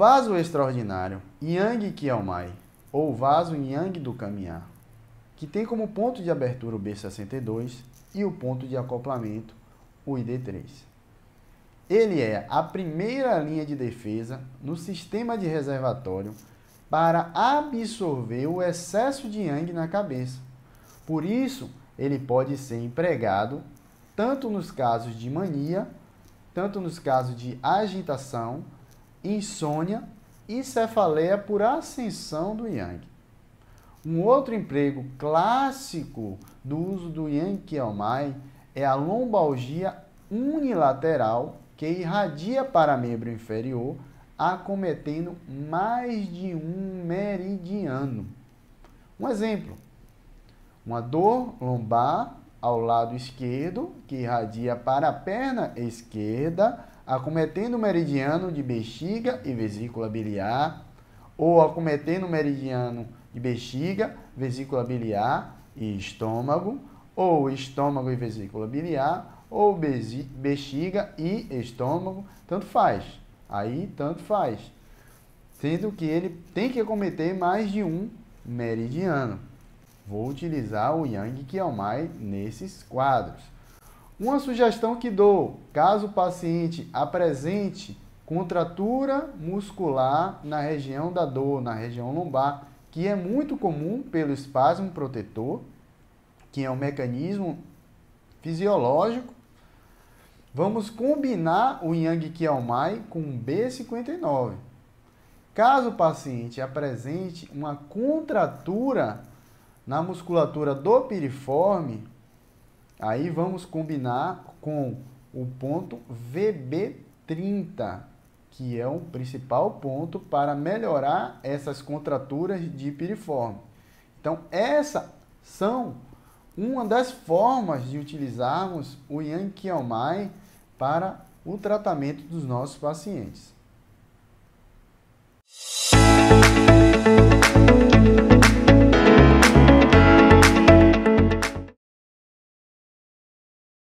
vaso extraordinário, Yang Kiaomai, ou vaso Yang do caminhar, que tem como ponto de abertura o B62 e o ponto de acoplamento, o ID3. Ele é a primeira linha de defesa no sistema de reservatório para absorver o excesso de yang na cabeça. Por isso, ele pode ser empregado tanto nos casos de mania, tanto nos casos de agitação, insônia e cefaleia por ascensão do yang. Um outro emprego clássico do uso do yang qiaomai é a lombalgia unilateral que irradia para membro inferior, acometendo mais de um meridiano. Um exemplo: uma dor lombar ao lado esquerdo que irradia para a perna esquerda, acometendo o meridiano de bexiga e vesícula biliar, ou acometendo o meridiano de bexiga, vesícula biliar e estômago, ou estômago e vesícula biliar, ou bexiga e estômago, tanto faz. Aí tanto faz. Sendo que ele tem que acometer mais de um meridiano. Vou utilizar o Yang Kiaomai nesses quadros. Uma sugestão que dou, caso o paciente apresente contratura muscular na região da dor, na região lombar, que é muito comum pelo espasmo protetor, que é um mecanismo fisiológico, vamos combinar o Yang Qiaomai com B59. Caso o paciente apresente uma contratura na musculatura do piriforme, Aí vamos combinar com o ponto VB30, que é o principal ponto para melhorar essas contraturas de piriforme. Então, essa são uma das formas de utilizarmos o mai para o tratamento dos nossos pacientes.